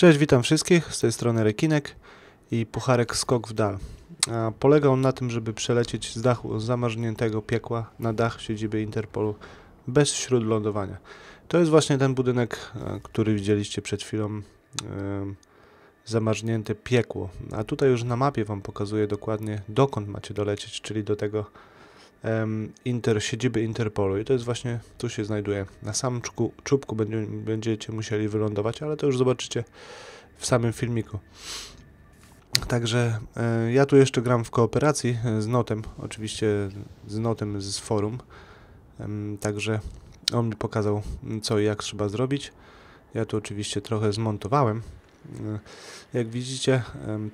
Cześć, witam wszystkich, z tej strony Rekinek i pucharek Skok w dal. Polega on na tym, żeby przelecieć z dachu zamarzniętego piekła na dach siedziby Interpolu bez śródlądowania. To jest właśnie ten budynek, e, który widzieliście przed chwilą, e, zamarznięte piekło. A tutaj już na mapie Wam pokazuję dokładnie, dokąd macie dolecieć, czyli do tego inter, siedziby Interpolu i to jest właśnie, tu się znajduje. Na samym czubku, czubku będzie, będziecie musieli wylądować, ale to już zobaczycie w samym filmiku. Także e, ja tu jeszcze gram w kooperacji e, z Notem, oczywiście z Notem z forum. także on mi pokazał co i jak trzeba zrobić. Ja tu oczywiście trochę zmontowałem, jak widzicie,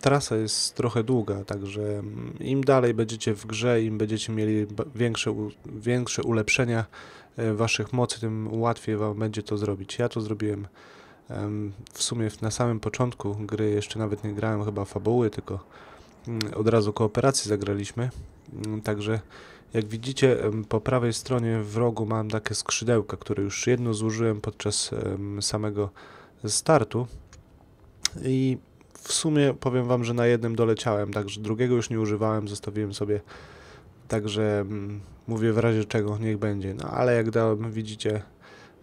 trasa jest trochę długa, także im dalej będziecie w grze, im będziecie mieli większe, większe ulepszenia e, waszych mocy, tym łatwiej wam będzie to zrobić. Ja to zrobiłem w sumie na samym początku gry, jeszcze nawet nie grałem chyba fabuły, tylko mm, od razu kooperacji zagraliśmy. Mm, także jak widzicie po prawej stronie w rogu mam takie skrzydełka, które już jedno zużyłem podczas samego startu i w sumie powiem Wam, że na jednym doleciałem, także drugiego już nie używałem, zostawiłem sobie, także mm, mówię w razie czego, niech będzie. No ale jak dałem, widzicie,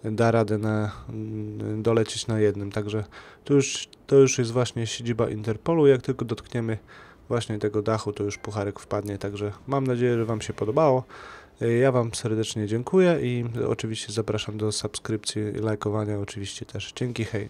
da radę na, mm, dolecieć na jednym, także to już, to już jest właśnie siedziba Interpolu, jak tylko dotkniemy właśnie tego dachu, to już pucharek wpadnie, także mam nadzieję, że Wam się podobało. Ja Wam serdecznie dziękuję i oczywiście zapraszam do subskrypcji i lajkowania oczywiście też. Dzięki, hej!